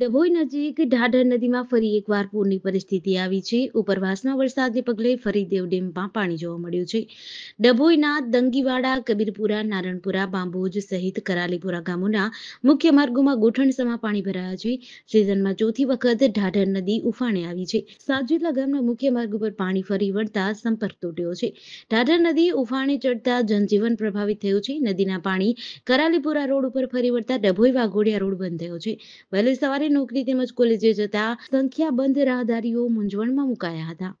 ડભોઈ નજીક ઢાઢર નદીમાં ફરી એકવાર પૂરની પરિસ્થિતિ આવી છે ઉપરવાસના વરસાદને પગલે ફરી દેવ ડેમમાં પાણી જોવા મળ્યું છે ડભોઈના દંગીવાડા કબીરપુરા નારણપુરા બાંબોજ સહિત કરાલીપુરા ગામોના મુખ્ય માર્ગોમાં ગોઠણસમાં પાણી ભરાયા છે સિઝનમાં ચોથી વખત ઢાઢર નદી ઉફાણે આવી છે સાજુલા ગામના મુખ્ય માર્ગ ઉપર પાણી ફરી વળતા સંપર્ક તૂટ્યો છે ઢાઢર નદી ઉફાણે ચડતા જનજીવન પ્રભાવિત થયું છે નદીના પાણી કરાલીપુરા રોડ ઉપર ફરી વળતા ડભોઈ વાઘોડિયા રોડ બંધ થયો છે વહેલી સવારે સરકારી નોકરી તેમજ કોલેજે જતા સંખ્યાબંધ રાહદારીઓ મૂંઝવણમાં મુકાયા હતા